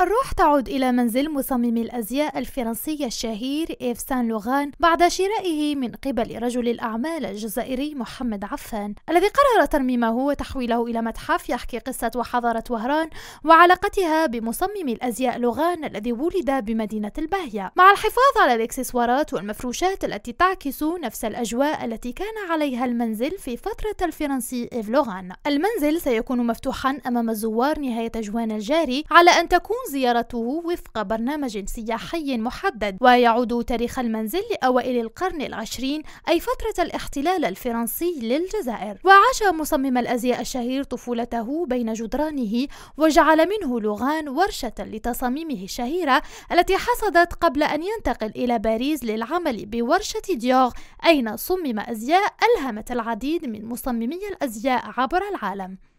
الروح تعود إلى منزل مصمم الأزياء الفرنسي الشهير إيف سان لوغان بعد شرائه من قبل رجل الأعمال الجزائري محمد عفان الذي قرر ترميمه وتحويله إلى متحف يحكي قصة وحضارة وهران وعلاقتها بمصمم الأزياء لوغان الذي ولد بمدينة الباهية مع الحفاظ على الإكسسوارات والمفروشات التي تعكس نفس الأجواء التي كان عليها المنزل في فترة الفرنسي إيف لوغان المنزل سيكون مفتوحا أمام الزوار نهاية جوان الجاري على أن تكون زيارته وفق برنامج سياحي محدد ويعود تاريخ المنزل لأوائل القرن العشرين أي فترة الاحتلال الفرنسي للجزائر وعاش مصمم الأزياء الشهير طفولته بين جدرانه وجعل منه لوغان ورشة لتصاميمه الشهيرة التي حصدت قبل أن ينتقل إلى باريس للعمل بورشة ديوغ أين صمم أزياء ألهمت العديد من مصممي الأزياء عبر العالم